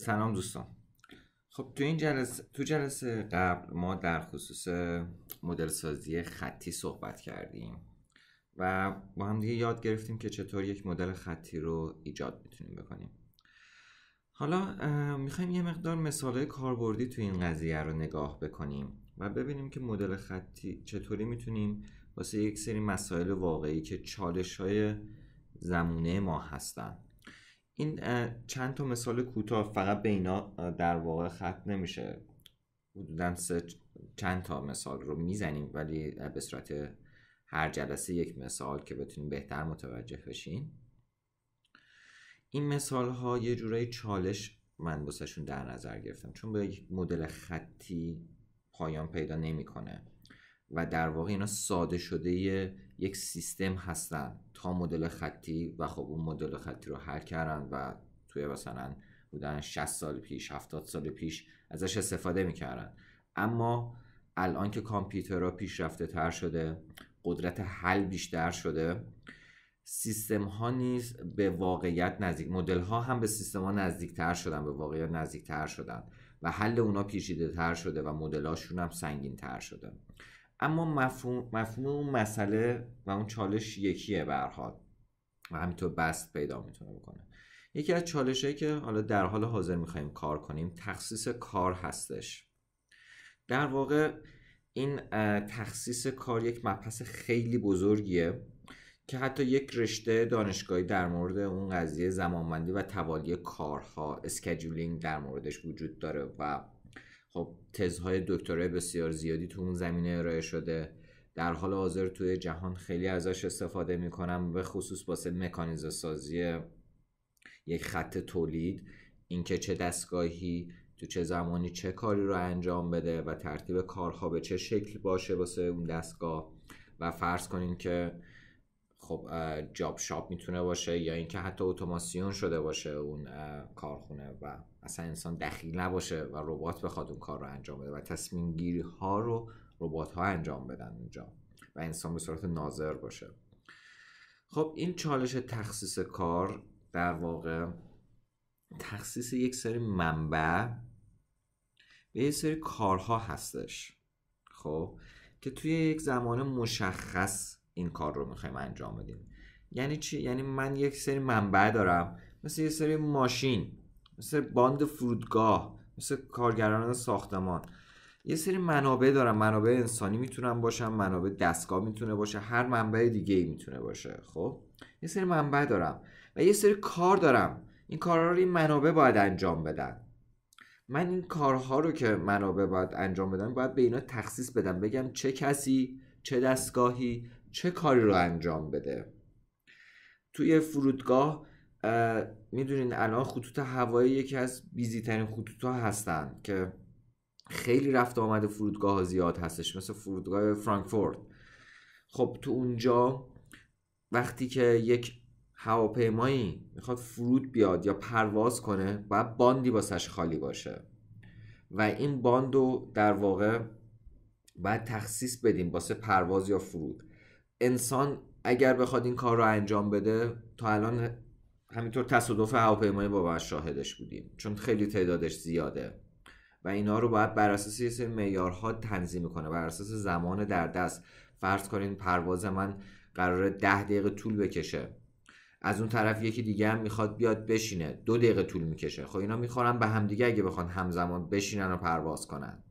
سلام دوستان خب تو این جلسه تو جلسه قبل ما در خصوص مدل سازی خطی صحبت کردیم و با هم دیگه یاد گرفتیم که چطور یک مدل خطی رو ایجاد میتونیم بکنیم حالا میخوایم یه مقدار مثالهای کاربردی تو این قضیه رو نگاه بکنیم و ببینیم که مدل خطی چطوری میتونیم واسه یک سری مسائل واقعی که چالش های زمونه ما هستن این چند تا مثال کوتاه فقط به اینا در واقع ختم نمیشه حدودا چند تا مثال رو میزنیم ولی به صورت هر جلسه یک مثال که بتونیم بهتر متوجه بشین این مثال ها یه جورایی چالش من بسشون در نظر گرفتم چون به یک مدل خطی پایان پیدا نمیکنه و در واقع اینا ساده شده یک سیستم هستن تا مدل خطی و خب اون مدل خطی رو حل کردن و توی مثلا بودن 60 سال پیش 70 سال پیش ازش استفاده میکردن اما الان که کامپیوترها پیشرفته تر شده قدرت حل بیشتر شده سیستم ها نیز به واقعیت نزدیک مدل ها هم به سیستم ها نزدیک تر شدن به واقعیت نزدیک تر شدن و حل اونا پیچیده تر شده و مدل هاشون هم سنگین تر شده اما مفهوم, اون مسئله و اون چالش یکیه برحال و همینطور بست پیدا میتونه بکنه یکی از چالش هایی که حالا در حال حاضر میخوایم کار کنیم تخصیص کار هستش در واقع این تخصیص کار یک مبحث خیلی بزرگیه که حتی یک رشته دانشگاهی در مورد اون قضیه زمانبندی و توالی کارها اسکجولینگ در موردش وجود داره و خب تزهای دکترای بسیار زیادی تو اون زمینه ارائه شده در حال حاضر توی جهان خیلی ازش استفاده میکنم به خصوص واسه مکانیزه سازی یک خط تولید اینکه چه دستگاهی تو چه زمانی چه کاری رو انجام بده و ترتیب کارها به چه شکل باشه واسه اون دستگاه و فرض کنین که خب جاب شاپ میتونه باشه یا اینکه حتی اتوماسیون شده باشه اون کارخونه و اصلا انسان دخیل نباشه و ربات بخواد اون کار رو انجام بده و تصمیم گیری ها رو ربات ها انجام بدن اونجا و انسان به صورت ناظر باشه خب این چالش تخصیص کار در واقع تخصیص یک سری منبع به یک سری کارها هستش خب که توی یک زمان مشخص این کار رو میخوایم انجام بدیم یعنی چی یعنی من یک سری منبع دارم مثل یه سری ماشین مثل باند فرودگاه مثل کارگران ساختمان یه سری منابع دارم منابع انسانی میتونم باشم منابع دستگاه میتونه باشه هر منبع دیگه ای میتونه باشه خب یه سری منبع دارم و یه سری کار دارم این کارها رو این منابع باید انجام بدن من این کارها رو که منابع باید انجام بدن باید به اینا تخصیص بدم بگم چه کسی چه دستگاهی چه کاری رو انجام بده توی فرودگاه میدونین الان خطوط هوایی یکی از بیزیترین خطوط ها هستن که خیلی رفت آمد فرودگاه ها زیاد هستش مثل فرودگاه فرانکفورت خب تو اونجا وقتی که یک هواپیمایی میخواد فرود بیاد یا پرواز کنه باید باندی واسش خالی باشه و این باند رو در واقع باید تخصیص بدیم باسه پرواز یا فرود انسان اگر بخواد این کار رو انجام بده تا الان همینطور تصادف هواپیمای بابا شاهدش بودیم چون خیلی تعدادش زیاده و اینا رو باید بر اساس یه سری معیارها تنظیم کنه بر اساس زمان در دست فرض کنین پرواز من قرار ده دقیقه طول بکشه از اون طرف یکی دیگه هم میخواد بیاد بشینه دو دقیقه طول میکشه خب اینا میخورن به همدیگه اگه بخوان همزمان بشینن و پرواز کنن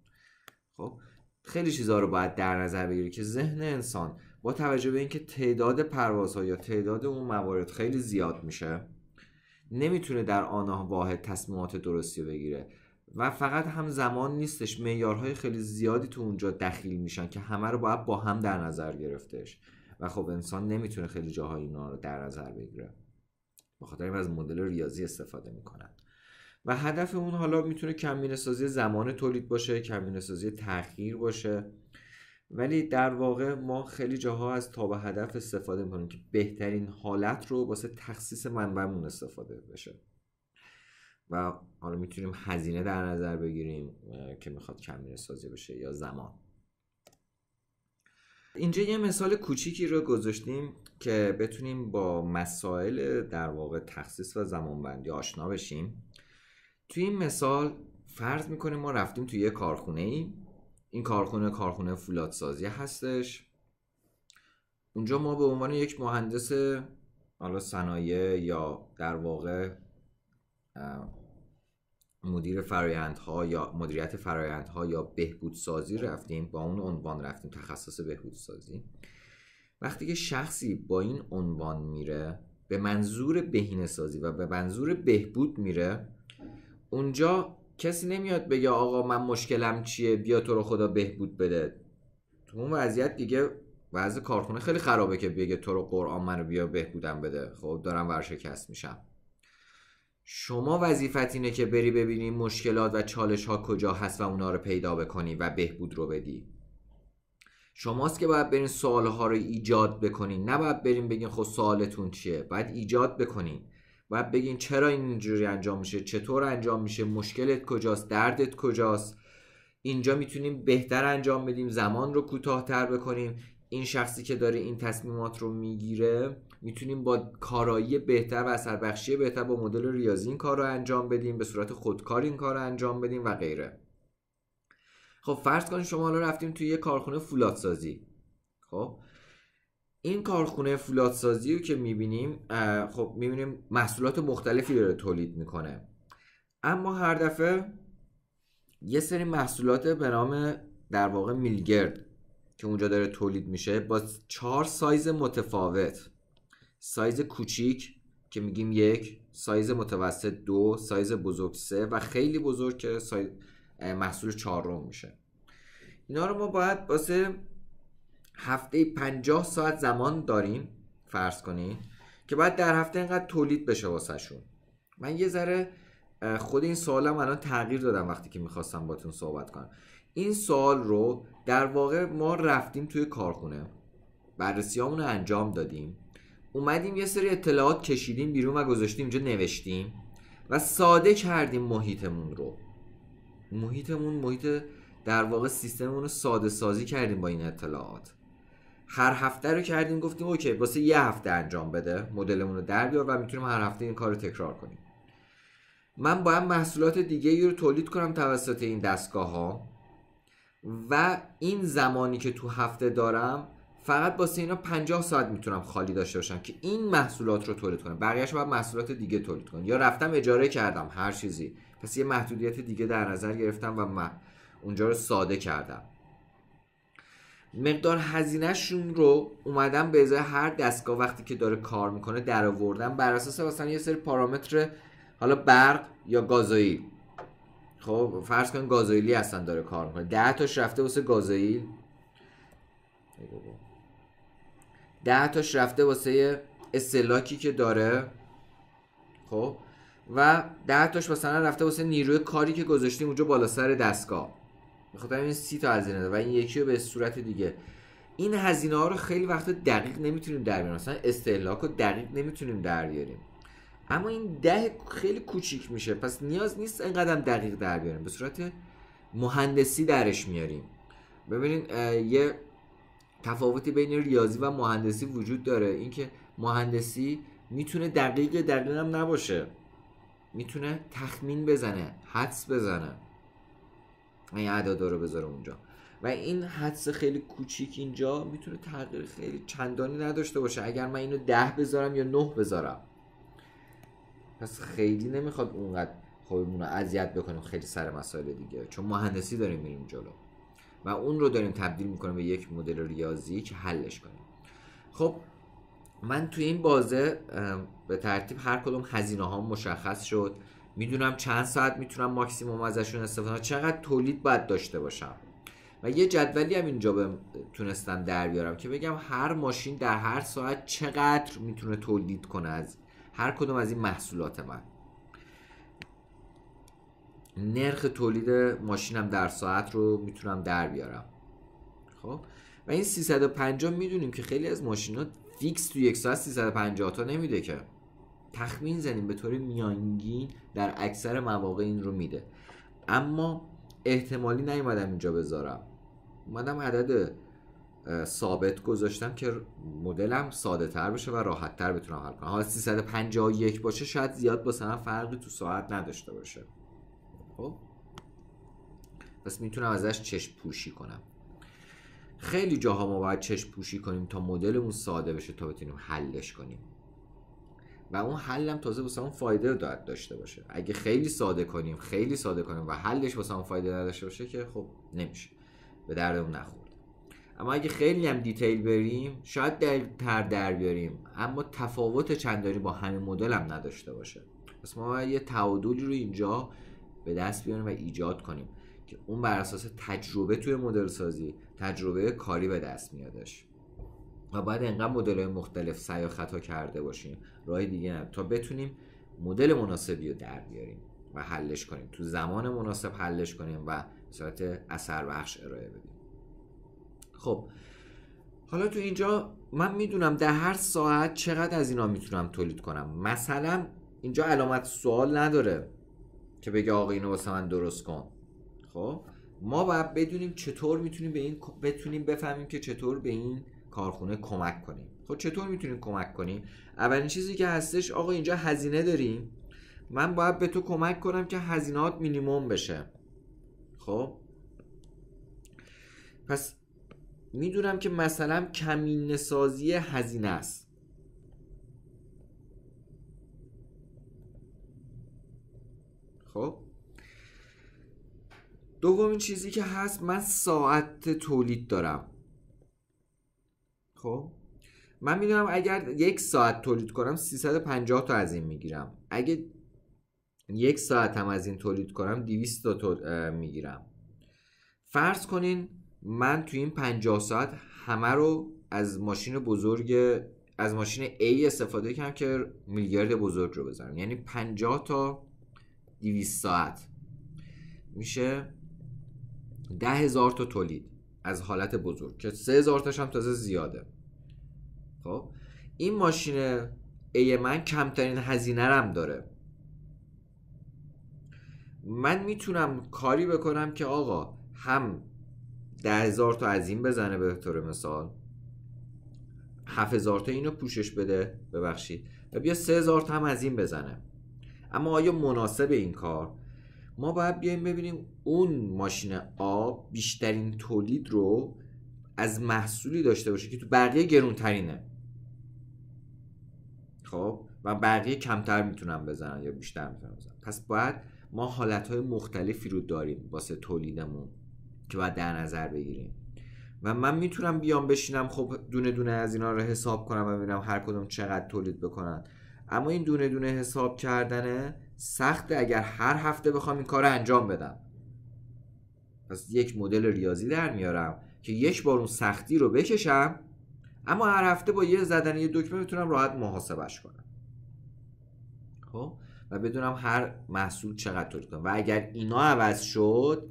خب خیلی چیزها رو باید در نظر بگیری که ذهن انسان با توجه به اینکه تعداد پروازها یا تعداد اون موارد خیلی زیاد میشه نمیتونه در آنها واحد تصمیمات درستی بگیره و فقط هم زمان نیستش معیارهای خیلی زیادی تو اونجا دخیل میشن که همه رو باید با هم در نظر گرفتش و خب انسان نمیتونه خیلی جاهای اینا رو در نظر بگیره بخاطر خاطر از مدل ریاضی استفاده میکنن و هدف اون حالا میتونه کمینه سازی زمان تولید باشه کمینه سازی تاخیر باشه ولی در واقع ما خیلی جاها از تاب هدف استفاده میکنیم که بهترین حالت رو واسه تخصیص منبعمون استفاده بشه و حالا میتونیم هزینه در نظر بگیریم که میخواد کمیره سازی بشه یا زمان اینجا یه مثال کوچیکی رو گذاشتیم که بتونیم با مسائل در واقع تخصیص و زمانبندی آشنا بشیم توی این مثال فرض میکنیم ما رفتیم توی یه کارخونه ای این کارخونه کارخونه فولادسازی هستش اونجا ما به عنوان یک مهندس حالا صنایع یا در واقع مدیر فرایندها یا مدیریت فرایندها یا بهبودسازی رفتیم با اون عنوان رفتیم تخصص بهبودسازی وقتی که شخصی با این عنوان میره به منظور بهینه سازی و به منظور بهبود میره اونجا کسی نمیاد بگه آقا من مشکلم چیه بیا تو رو خدا بهبود بده تو اون وضعیت دیگه وضع کارخونه خیلی خرابه که بگه تو رو قرآن رو بیا بهبودم بده خب دارم ورشکست میشم شما وظیفت اینه که بری ببینی مشکلات و چالش ها کجا هست و اونا رو پیدا بکنی و بهبود رو بدی شماست که باید برین سوال ها رو ایجاد بکنین باید برین بگین خب سوالتون چیه باید ایجاد بکنین باید بگین چرا اینجوری انجام میشه چطور انجام میشه مشکلت کجاست دردت کجاست اینجا میتونیم بهتر انجام بدیم زمان رو کوتاهتر بکنیم این شخصی که داره این تصمیمات رو میگیره میتونیم با کارایی بهتر و اثربخشی بهتر با مدل ریاضی این کار رو انجام بدیم به صورت خودکار این کار رو انجام بدیم و غیره خب فرض کنید شما الان رفتیم توی یه کارخونه فولادسازی خب این کارخونه فولادسازی رو که میبینیم خب میبینیم محصولات مختلفی داره تولید میکنه اما هر دفعه یه سری محصولات به نام در واقع میلگرد که اونجا داره تولید میشه با چهار سایز متفاوت سایز کوچیک که میگیم یک سایز متوسط دو سایز بزرگ سه و خیلی بزرگ که سایز محصول چهارم میشه اینا رو ما باید واسه هفته 50 ساعت زمان داریم فرض کنین که باید در هفته اینقدر تولید بشه شون من یه ذره خود این سوالم الان تغییر دادم وقتی که میخواستم باتون صحبت کنم این سوال رو در واقع ما رفتیم توی کارخونه بررسیامون رو انجام دادیم اومدیم یه سری اطلاعات کشیدیم بیرون و گذاشتیم اینجا نوشتیم و ساده کردیم محیطمون رو محیطمون محیط در واقع سیستممون رو ساده سازی کردیم با این اطلاعات هر هفته رو کردیم گفتیم اوکی واسه یه هفته انجام بده مدلمون رو در و میتونیم هر هفته این کار رو تکرار کنیم من باید محصولات دیگه ای رو تولید کنم توسط این دستگاه ها و این زمانی که تو هفته دارم فقط با اینا 50 ساعت میتونم خالی داشته باشم که این محصولات رو تولید کنم بقیهش باید محصولات دیگه تولید کنم یا رفتم اجاره کردم هر چیزی پس یه محدودیت دیگه در نظر گرفتم و من اونجا رو ساده کردم مقدار هزینهشون رو اومدن به ازای هر دستگاه وقتی که داره کار میکنه درآوردن بر اساس مثلا یه سری پارامتر حالا برق یا گازایی خب فرض کن گازاییلی هستن داره کار میکنه ده تاش رفته واسه گازایل ده تاش رفته واسه استلاکی که داره خب و ده تاش مثلا رفته واسه نیروی کاری که گذاشتیم اونجا بالا سر دستگاه میخواد این سی تا هزینه و این یکی رو به صورت دیگه این هزینه ها رو خیلی وقت دقیق نمیتونیم در بیاریم مثلا استهلاک رو دقیق نمیتونیم در بیاریم اما این ده خیلی کوچیک میشه پس نیاز نیست انقدر دقیق در بیاریم به صورت مهندسی درش میاریم ببینید یه تفاوتی بین ریاضی و مهندسی وجود داره اینکه مهندسی میتونه دقیق دقیق هم نباشه میتونه تخمین بزنه حدس بزنه این اعداد رو بذاره اونجا و این حدس خیلی کوچیک اینجا میتونه تغییر خیلی چندانی نداشته باشه اگر من اینو ده بذارم یا نه بذارم پس خیلی نمیخواد اونقدر خودمون رو اذیت بکنیم خیلی سر مسائل دیگه چون مهندسی داریم میریم جلو و اون رو داریم تبدیل میکنیم به یک مدل ریاضی که حلش کنیم خب من توی این بازه به ترتیب هر کدوم هزینه ها مشخص شد میدونم چند ساعت میتونم ماکسیموم ازشون استفاده کنم چقدر تولید باید داشته باشم و یه جدولی هم اینجا به تونستم در بیارم که بگم هر ماشین در هر ساعت چقدر میتونه تولید کنه از هر کدوم از این محصولات من نرخ تولید ماشینم در ساعت رو میتونم در بیارم خب و این 350 میدونیم که خیلی از ماشینات فیکس تو یک ساعت 350 تا نمیده که تخمین زنیم به طور میانگین در اکثر مواقع این رو میده اما احتمالی نیومدم اینجا بذارم اومدم عدد ثابت گذاشتم که مدلم ساده تر بشه و راحت تر بتونم حل کنم حالا 351 باشه شاید زیاد با سنم فرقی تو ساعت نداشته باشه خب پس میتونم ازش چشم پوشی کنم خیلی جاها ما باید چشم پوشی کنیم تا مدلمون ساده بشه تا بتونیم حلش کنیم و اون حلم تازه واسه اون فایده رو داشته باشه اگه خیلی ساده کنیم خیلی ساده کنیم و حلش واسه فایده نداشته باشه که خب نمیشه به دردمون نخورد اما اگه خیلی هم دیتیل بریم شاید در تر در بیاریم اما تفاوت چندانی با همین مدل هم نداشته باشه پس ما یه تعادلی رو اینجا به دست بیاریم و ایجاد کنیم که اون بر اساس تجربه توی مدل سازی تجربه کاری به دست میادش و باید انقدر مدل مختلف سعی خطا کرده باشیم راه دیگه نه تا بتونیم مدل مناسبی رو در بیاریم و حلش کنیم تو زمان مناسب حلش کنیم و به صورت اثر بخش ارائه بدیم خب حالا تو اینجا من میدونم در هر ساعت چقدر از اینا میتونم تولید کنم مثلا اینجا علامت سوال نداره که بگه آقا اینو واسه من درست کن خب ما باید بدونیم چطور میتونیم به این بتونیم بفهمیم که چطور به این کارخونه کمک کنیم خب چطور میتونیم کمک کنیم اولین چیزی که هستش آقا اینجا هزینه داریم من باید به تو کمک کنم که هزینهات مینیموم بشه خب پس میدونم که مثلا کمینه سازی هزینه است خب دومین چیزی که هست من ساعت تولید دارم خب من میدونم اگر یک ساعت تولید کنم 350 تا از این میگیرم اگه یک ساعت هم از این تولید کنم 200 تا میگیرم فرض کنین من تو این 50 ساعت همه رو از ماشین بزرگ از ماشین A استفاده کنم که میلیارد بزرگ رو بزنم یعنی 50 تا 200 ساعت میشه ده هزار تا تولید از حالت بزرگ که 3000 تاش هم تازه زیاده خب این ماشین ای من کمترین هزینه هم داره من میتونم کاری بکنم که آقا هم ده هزار تا از این بزنه به طور مثال هفت هزار تا اینو پوشش بده ببخشید و بیا سه هزار تا هم از این بزنه اما آیا مناسب این کار ما باید بیایم ببینیم اون ماشین آب بیشترین تولید رو از محصولی داشته باشه که تو بقیه گرونترینه خب و بقیه کمتر میتونم بزنن یا بیشتر میتونم بزنن پس باید ما حالت مختلفی رو داریم واسه تولیدمون که باید در نظر بگیریم و من میتونم بیام بشینم خب دونه دونه از اینا رو حساب کنم و ببینم هر کدوم چقدر تولید بکنن اما این دونه دونه حساب کردنه سخته اگر هر هفته بخوام این کار رو انجام بدم پس یک مدل ریاضی در میارم که یک بار اون سختی رو بکشم اما هر هفته با یه زدن یه دکمه میتونم راحت محاسبش کنم خب و بدونم هر محصول چقدر تولید کنم و اگر اینا عوض شد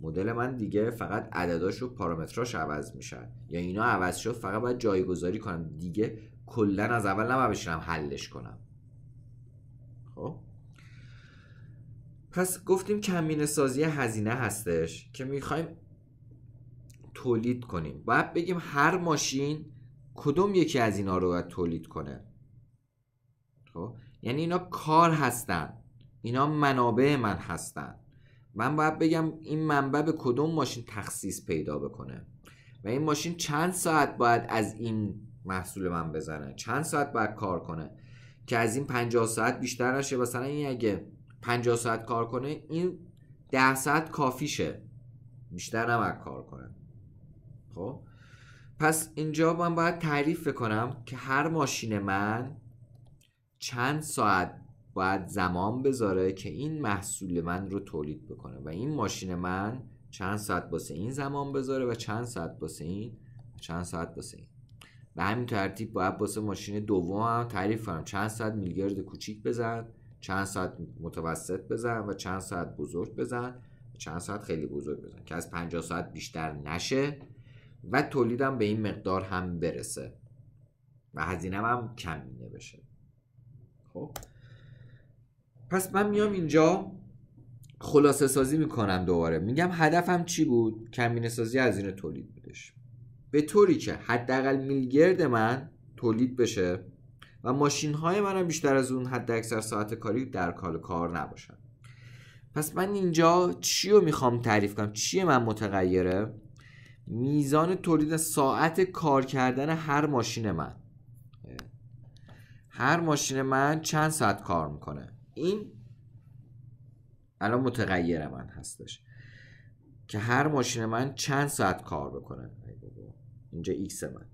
مدل من دیگه فقط عدداش و پارامتراش عوض میشن یا اینا عوض شد فقط باید جایگذاری کنم دیگه کلا از اول نباید حلش کنم پس گفتیم کمینه سازی هزینه هستش که میخوایم تولید کنیم باید بگیم هر ماشین کدوم یکی از اینا رو باید تولید کنه خب یعنی اینا کار هستن اینا منابع من هستن من باید بگم این منبع به کدوم ماشین تخصیص پیدا بکنه و این ماشین چند ساعت باید از این محصول من بزنه چند ساعت باید کار کنه که از این 50 ساعت بیشتر نشه مثلا این اگه 50 ساعت کار کنه این 10 ساعت کافیشه بیشتر هم کار کنه خب پس اینجا من باید تعریف کنم که هر ماشین من چند ساعت باید زمان بذاره که این محصول من رو تولید بکنه و این ماشین من چند ساعت باسه این زمان بذاره و چند ساعت باسه این و چند ساعت باسه این و همین ترتیب باید باسه ماشین دوم هم تعریف کنم چند ساعت میلیارد کوچیک بزن چند ساعت متوسط بزن و چند ساعت بزرگ بزن و چند ساعت خیلی بزرگ بزن که از 50 ساعت بیشتر نشه و تولیدم به این مقدار هم برسه و هزینه هم کمینه بشه خب پس من میام اینجا خلاصه سازی میکنم دوباره میگم هدفم چی بود کمینه سازی این تولید بودش به طوری که حداقل میلگرد من تولید بشه و ماشین های هم بیشتر از اون حد اکثر ساعت کاری در کال کار نباشن پس من اینجا چی رو میخوام تعریف کنم چیه من متغیره میزان تولید ساعت کار کردن هر ماشین من هر ماشین من چند ساعت کار میکنه این الان متغیر من هستش که هر ماشین من چند ساعت کار بکنه اینجا ایکس من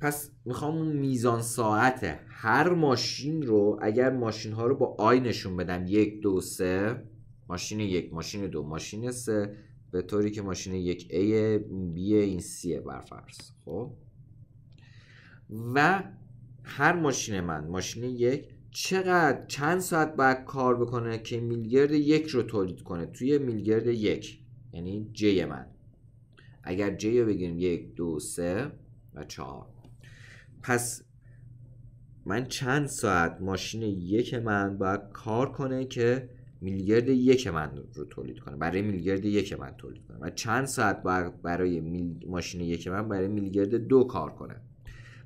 پس میخوام اون میزان ساعت هر ماشین رو اگر ماشین ها رو با آی نشون بدم یک دو سه ماشین یک ماشین دو ماشین سه به طوری که ماشین یک A بی این سیه برفرض خب و هر ماشین من ماشین یک چقدر چند ساعت باید کار بکنه که میلگرد یک رو تولید کنه توی میلگرد یک یعنی جی من اگر جی رو بگیریم یک دو سه و چهار پس من چند ساعت ماشین یک من باید کار کنه که میلیارد یک من رو تولید کنه برای میلیارد یک من تولید کنه و چند ساعت باید برای میل... ماشین یک من برای میلیارد دو کار کنه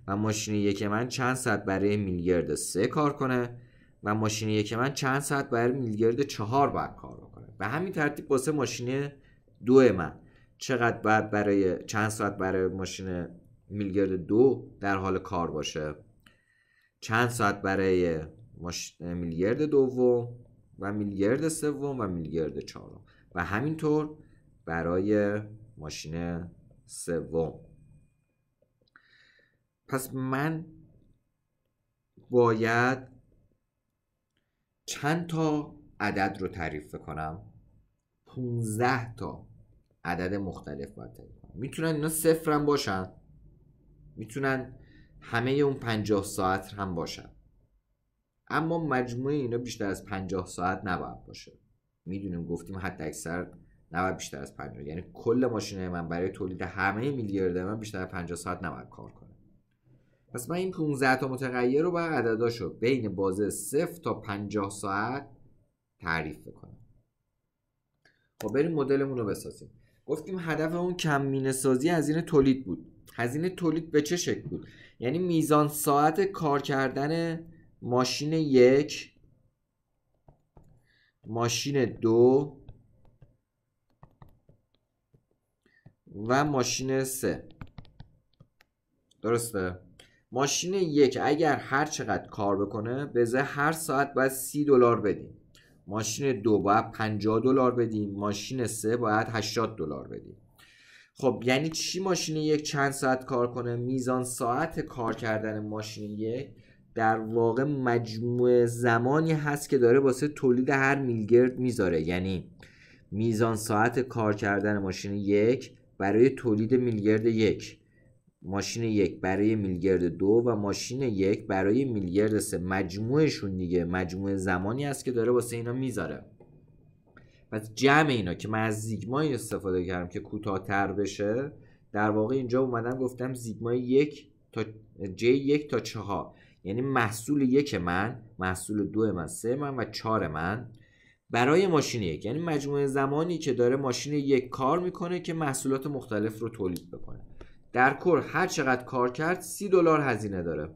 و ماشین یک من چند ساعت برای میلیارد سه کار کنه و ماشین یک من چند ساعت برای میلیارد چهار باید کار کنه به همین ترتیب واسه ماشین دو من چقدر باید برای چند ساعت برای ماشین میلگرد دو در حال کار باشه چند ساعت برای میلیارد میلگرد دوم و میلیارد سوم و میلیارد چهارم و همینطور برای ماشین سوم پس من باید چند تا عدد رو تعریف کنم 15 تا عدد مختلف باید تعریف کنم میتونن اینا صفرم باشن میتونن همه اون 50 ساعت هم باشن اما مجموع اینا بیشتر از 50 ساعت نباید باشه میدونیم گفتیم حتی اکثر نباید بیشتر از 50 یعنی کل ماشین من برای تولید همه میلیارد من بیشتر از 50 ساعت نباید کار کنه پس من این 15 تا متغیر رو بر عدداشو بین بازه 0 تا 50 ساعت تعریف بکنم خب بریم مدلمون رو بسازیم گفتیم هدف اون کم سازی از این تولید بود هزینه تولید به چه شکل بود یعنی میزان ساعت کار کردن ماشین یک ماشین دو و ماشین سه درسته ماشین یک اگر هر چقدر کار بکنه به هر ساعت باید سی دلار بدیم ماشین دو باید 50 دلار بدیم ماشین سه باید 80 دلار بدیم خب یعنی چی ماشین یک چند ساعت کار کنه میزان ساعت کار کردن ماشین یک در واقع مجموع زمانی هست که داره واسه تولید هر میلگرد میذاره یعنی میزان ساعت کار کردن ماشین یک برای تولید میلگرد یک ماشین یک برای میلگرد دو و ماشین یک برای میلگرد سه مجموعشون دیگه مجموع زمانی است که داره واسه اینا میذاره پس جمع اینا که من از زیگمای استفاده کردم که کوتاهتر بشه در واقع اینجا اومدم گفتم زیگمای یک تا j یک تا چهار یعنی محصول یک من محصول دو من سه من و چهار من برای ماشین یک یعنی مجموعه زمانی که داره ماشین یک کار میکنه که محصولات مختلف رو تولید بکنه در کل هر چقدر کار کرد سی دلار هزینه داره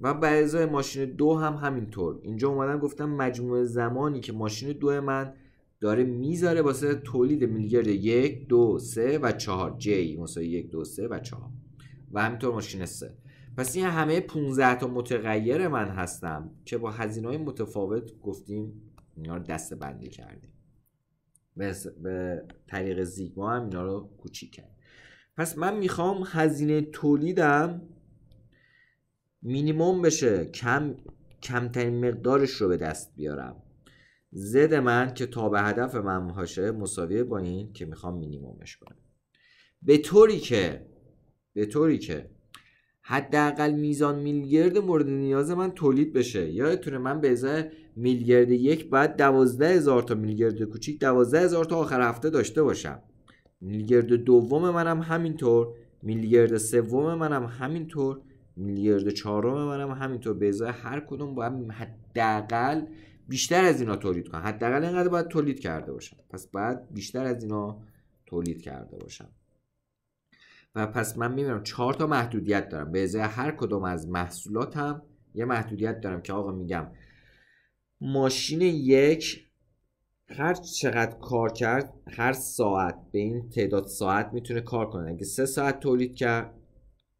و به ازای ماشین دو هم همینطور اینجا اومدم گفتم مجموع زمانی که ماشین دو من داره میذاره واسه تولید میلیارد یک دو سه و چهار جی مثلا یک دو سه و چهار و همینطور ماشین سه پس این همه 15 تا متغیر من هستم که با هزینه های متفاوت گفتیم اینا رو دست بندی کردیم به طریق زیگما هم اینا رو کوچیک کرد پس من میخوام هزینه تولیدم مینیموم بشه کم کمترین مقدارش رو به دست بیارم زد من که تا به هدف من هاشه مساویه با این که میخوام مینیمومش کنم به طوری که به طوری که حداقل میزان میلگرد مورد نیاز من تولید بشه یادتونه من به ازای میلگرد یک بعد دوازده هزار تا میلگرد کوچیک دوازده هزار تا آخر هفته داشته باشم میلگرد دوم منم همینطور میلگرد سوم منم همینطور میلیارد چهارم منم همینطور به ازای هر کدوم باید حداقل بیشتر از اینا تولید کنم حداقل اینقدر باید تولید کرده باشم پس باید بیشتر از اینا تولید کرده باشم و پس من میبینم چهار تا محدودیت دارم به ازای هر کدوم از محصولاتم یه محدودیت دارم که آقا میگم ماشین یک هر چقدر کار کرد هر ساعت به این تعداد ساعت میتونه کار کنه اگه سه ساعت تولید کرد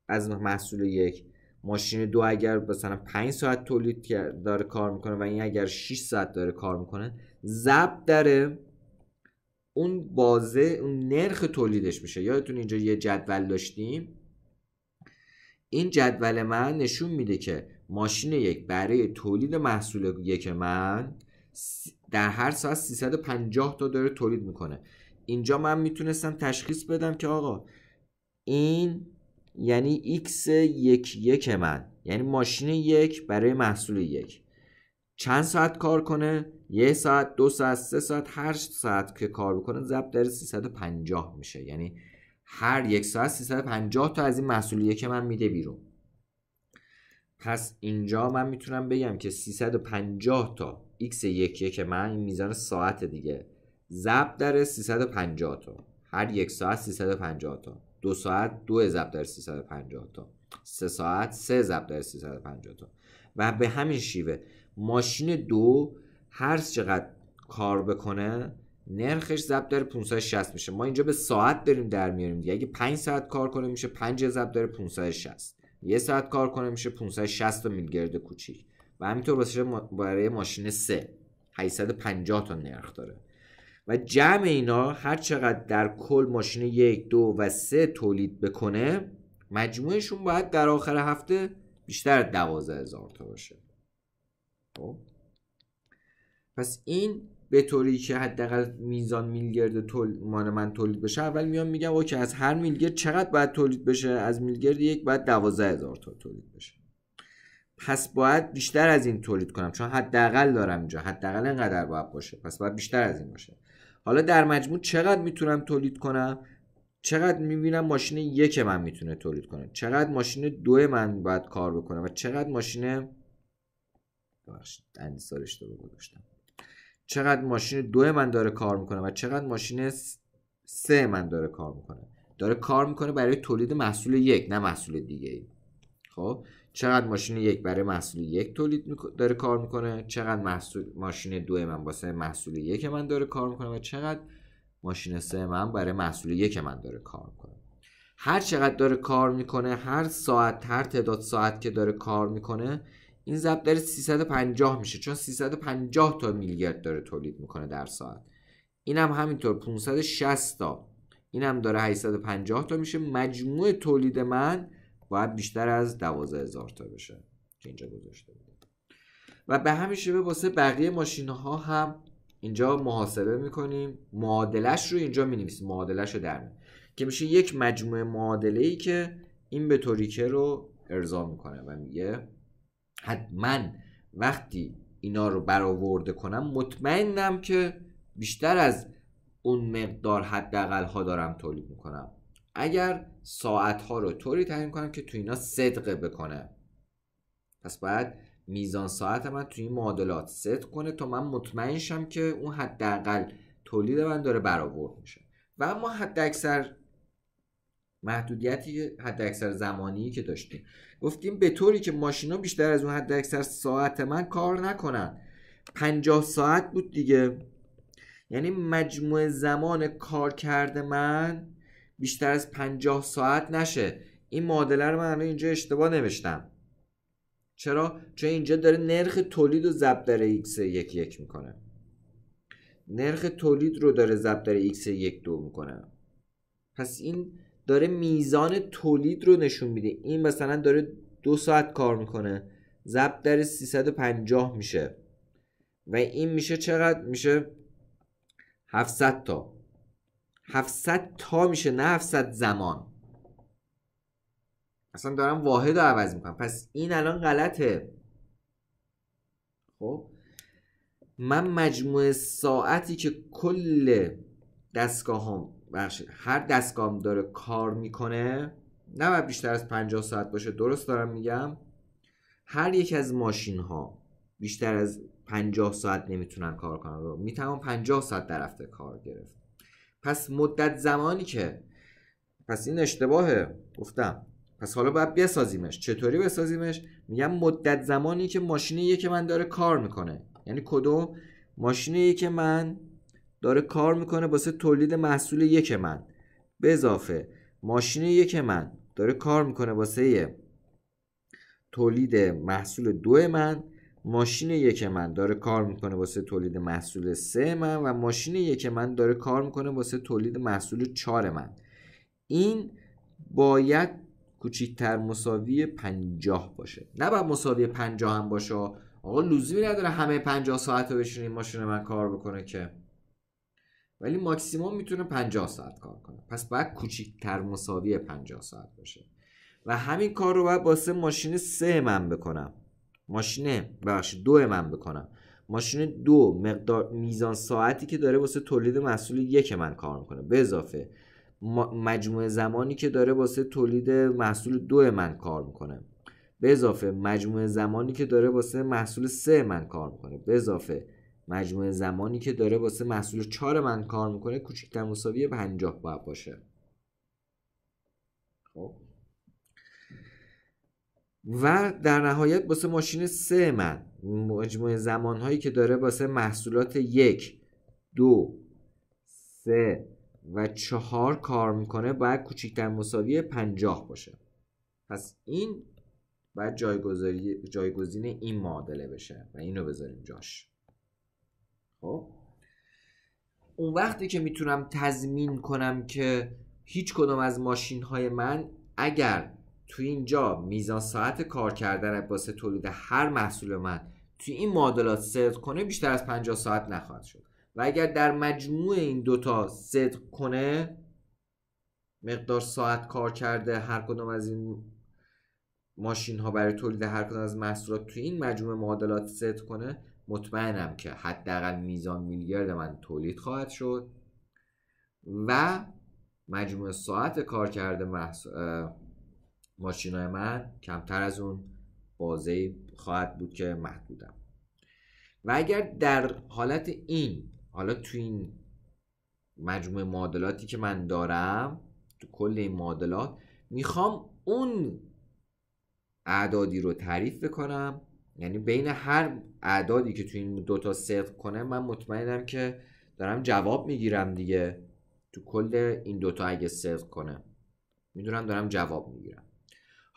از محصول یک ماشین دو اگر مثلا 5 ساعت تولید داره کار میکنه و این اگر 6 ساعت داره کار میکنه زب داره اون بازه اون نرخ تولیدش میشه یادتون اینجا یه جدول داشتیم این جدول من نشون میده که ماشین یک برای تولید محصول یک من در هر ساعت 350 تا داره تولید میکنه اینجا من میتونستم تشخیص بدم که آقا این یعنی x یک یک من یعنی ماشین یک برای محصول یک چند ساعت کار کنه یه ساعت دو ساعت سه ساعت هر ساعت که کار بکنه ضرب در 350 میشه یعنی هر یک ساعت 350 تا از این محصول که من میده بیرون پس اینجا من میتونم بگم که 350 تا x یک یک من این میزان ساعت دیگه ضرب در 350 تا هر یک ساعت 350 تا دو ساعت دو ضرب در 350 تا سه ساعت سه ضرب در 350 تا و به همین شیوه ماشین دو هر چقدر کار بکنه نرخش ضرب در 560 میشه ما اینجا به ساعت داریم در میاریم دیگه اگه 5 ساعت کار کنه میشه 5 ضرب در 560 یه ساعت کار کنه میشه 560 تا میلگرد کوچیک و همینطور واسه برای ماشین 3 850 تا نرخ داره و جمع اینا هر چقدر در کل ماشین یک دو و سه تولید بکنه مجموعشون باید در آخر هفته بیشتر از هزار تا باشه خب پس این به طوری که حداقل میزان میلگرد تول مان من تولید بشه اول میام میگم اوکی از هر میلگرد چقدر باید تولید بشه از میلگرد یک باید دوازه هزار تا تولید بشه پس باید بیشتر از این تولید کنم چون حداقل دارم اینجا حداقل اینقدر باید باشه پس باید بیشتر از این باشه حالا در مجموع چقدر میتونم تولید کنم چقدر میبینم ماشین یک من میتونه تولید کنه چقدر ماشین دو من باید کار بکنه و چقدر ماشین ببخشید چقدر ماشین دو من داره کار میکنه و چقدر ماشین سه من داره کار میکنه داره کار میکنه برای تولید محصول یک نه محصول دیگه ای خب چقدر ماشین یک برای محصول یک تولید داره کار میکنه چقدر محصول ماشین دو من واسه محصول یک من داره کار میکنه و چقدر ماشین سه من برای محصول یک من داره کار میکنه هر چقدر داره کار میکنه هر ساعت هر تعداد ساعت که داره کار میکنه این ضرب داره 350 میشه چون 350 تا میلیارد داره تولید میکنه در ساعت اینم هم همینطور 560 تا اینم داره 850 تا میشه مجموع تولید من باید بیشتر از دوازه هزار تا بشه که اینجا گذاشته بود و به همین شبه واسه بقیه ماشین ها هم اینجا محاسبه میکنیم معادلش رو اینجا مینویسیم معادلش رو در که میشه یک مجموعه معادله ای که این به رو ارضا میکنه و میگه حتما وقتی اینا رو برآورده کنم مطمئنم که بیشتر از اون مقدار حداقل ها دارم تولید میکنم اگر ساعت ها رو طوری تعیین کنم که تو اینا صدقه بکنه پس باید میزان ساعت من تو این معادلات صدق کنه تا من مطمئن شم که اون حداقل تولید من داره برآورد میشه و اما حد اکثر محدودیتی حد اکثر زمانی که داشتیم گفتیم به طوری که ماشینا بیشتر از اون حد اکثر ساعت من کار نکنن 50 ساعت بود دیگه یعنی مجموع زمان کار کرده من بیشتر از 50 ساعت نشه این معادله رو من اینجا اشتباه نوشتم چرا چون اینجا داره نرخ تولید رو ضرب در x یک یک میکنه نرخ تولید رو داره ضرب در x یک دو میکنه پس این داره میزان تولید رو نشون میده این مثلا داره دو ساعت کار میکنه ضرب در 350 میشه و این میشه چقدر میشه 700 تا 700 تا میشه نه 700 زمان اصلا دارم واحد رو عوض میکنم پس این الان غلطه خب من مجموع ساعتی که کل هم بخشید هر دستگاهم داره کار میکنه نه بیشتر از 50 ساعت باشه درست دارم میگم هر یک از ماشین ها بیشتر از 50 ساعت نمیتونن کار کنن رو میتونم 50 ساعت در هفته کار گرفت پس مدت زمانی که پس این اشتباهه گفتم پس حالا باید بسازیمش چطوری بسازیمش میگم مدت زمانی که ماشینی که من داره کار میکنه یعنی کدوم ماشینی که من داره کار میکنه واسه تولید محصول یک من به اضافه ماشین یک من داره کار میکنه واسه تولید محصول دو من ماشین یک من داره کار میکنه واسه تولید محصول سه من و ماشین یک من داره کار میکنه واسه تولید محصول چهار من این باید کوچیکتر مساوی پنجاه باشه نه باید مساوی پنجاه هم باشه آقا لزومی نداره همه پنجاه ساعت رو بشینه ماشین من کار بکنه که ولی ماکسیموم میتونه 50 ساعت کار کنه پس باید کوچیکتر مساوی پنجاه ساعت باشه و همین کار رو باید با سه ماشین سه من بکنم ماشین بخش دو من بکنم ماشین دو مقدار میزان ساعتی که داره واسه تولید محصول یک من کار میکنه به اضافه مجموع زمانی که داره واسه تولید محصول دو من کار میکنه به اضافه مجموع زمانی که داره واسه محصول سه من کار میکنه به اضافه مجموع زمانی که داره واسه محصول چهار من کار میکنه کوچکتر مساوی پنجاه باید باشه خب و در نهایت واسه ماشین سه من مجموع هایی که داره واسه محصولات یک دو سه و چهار کار میکنه باید کوچکتر مساوی پنجاه باشه پس این باید جایگزین این معادله بشه و اینو بذاریم جاش خب اون وقتی که میتونم تضمین کنم که هیچ کدوم از ماشین های من اگر تو اینجا میزان ساعت کار کردن واسه تولید هر محصول من تو این معادلات صدق کنه بیشتر از 50 ساعت نخواهد شد و اگر در مجموع این دوتا صدق کنه مقدار ساعت کار کرده هر کدوم از این ماشین ها برای تولید هر کدوم از محصولات تو این مجموع معادلات صدق کنه مطمئنم که حداقل میزان میلیارد من تولید خواهد شد و مجموع ساعت کار کرده محصول ماشینای من کمتر از اون بازه خواهد بود که محدودم و اگر در حالت این حالا تو این مجموعه معادلاتی که من دارم تو کل این معادلات میخوام اون اعدادی رو تعریف بکنم یعنی بین هر اعدادی که تو این دوتا صفر کنه من مطمئنم که دارم جواب میگیرم دیگه تو کل این دوتا اگه صفر کنه میدونم دارم جواب میگیرم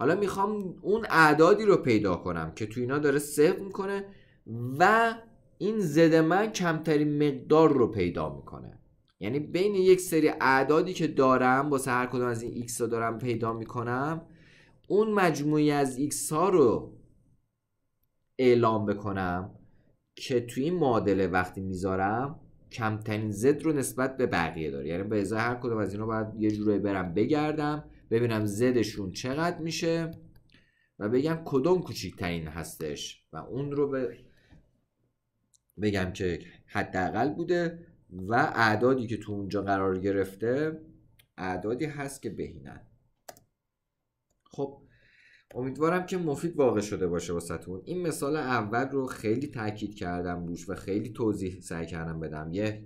حالا میخوام اون اعدادی رو پیدا کنم که تو اینا داره صفر میکنه و این ضد من کمترین مقدار رو پیدا میکنه یعنی بین یک سری اعدادی که دارم با هر کدوم از این ایکس رو دارم پیدا میکنم اون مجموعی از ایکس ها رو اعلام بکنم که توی این معادله وقتی میذارم کمترین زد رو نسبت به بقیه داره یعنی به ازای هر کدوم از اینا باید یه جورایی برم بگردم ببینم زدشون چقدر میشه و بگم کدوم کوچیکترین هستش و اون رو به بگم که حداقل بوده و اعدادی که تو اونجا قرار گرفته اعدادی هست که بهینن خب امیدوارم که مفید واقع شده باشه واسهتون این مثال اول رو خیلی تاکید کردم روش و خیلی توضیح سعی کردم بدم یه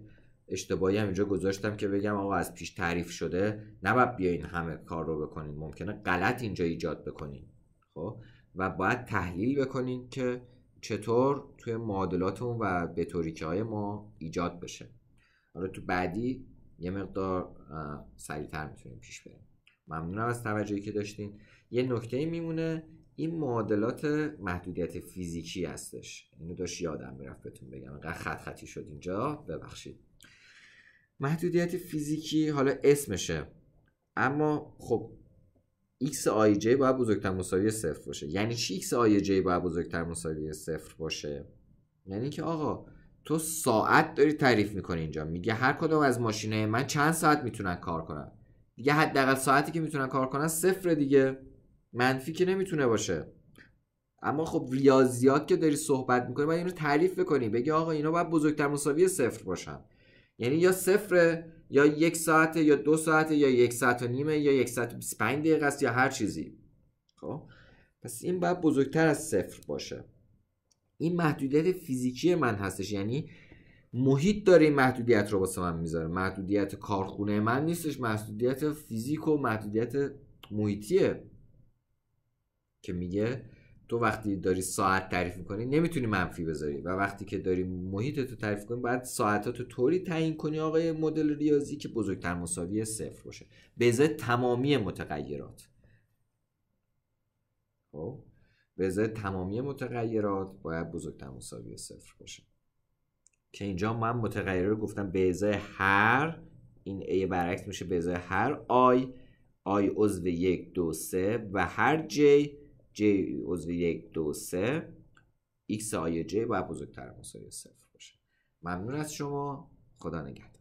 اشتباهی هم اینجا گذاشتم که بگم آقا از پیش تعریف شده نباید بیاین همه کار رو بکنین ممکنه غلط اینجا ایجاد بکنین خب و باید تحلیل بکنین که چطور توی معادلاتمون و که های ما ایجاد بشه حالا تو بعدی یه مقدار سریعتر میتونیم پیش بریم ممنونم از توجهی که داشتین یه نکته میمونه این معادلات محدودیت فیزیکی هستش اینو داشت یادم میرفت بهتون بگم انقدر خط خطی شد اینجا ببخشید محدودیت فیزیکی حالا اسمشه اما خب x آی باید بزرگتر مساوی صفر باشه یعنی چی x آی جی باید بزرگتر مساوی صفر باشه یعنی که آقا تو ساعت داری تعریف میکنی اینجا میگه هر کدوم از ماشینه من چند ساعت میتونن کار کنن دیگه حداقل ساعتی که میتونن کار کنن صفر دیگه منفی که نمیتونه باشه اما خب ریاضیات که داری صحبت میکنی باید اینو تعریف بکنی بگی آقا اینا باید بزرگتر مساوی صفر باشن یعنی یا صفره یا یک ساعته یا دو ساعته یا یک ساعت و نیمه یا یک ساعت و پنج دقیقه است یا هر چیزی خب پس این باید بزرگتر از صفر باشه این محدودیت فیزیکی من هستش یعنی محیط داره این محدودیت رو واسه من میذاره محدودیت کارخونه من نیستش محدودیت فیزیک و محدودیت محیطیه که میگه تو وقتی داری ساعت تعریف میکنی نمیتونی منفی بذاری و وقتی که داری محیط تو تعریف کنی باید ساعتات طوری تعیین کنی آقای مدل ریاضی که بزرگتر مساوی صفر باشه به ازای تمامی متغیرات خب به ازای تمامی متغیرات باید بزرگتر مساوی صفر باشه که اینجا من متغیر رو گفتم به ازای هر این ای برعکس میشه به ازای هر آی آی عضو یک دو سه و هر جی j عضو یک دو سه x آی j باید بزرگتر مساوی صفر باشه ممنون از شما خدا نگهدار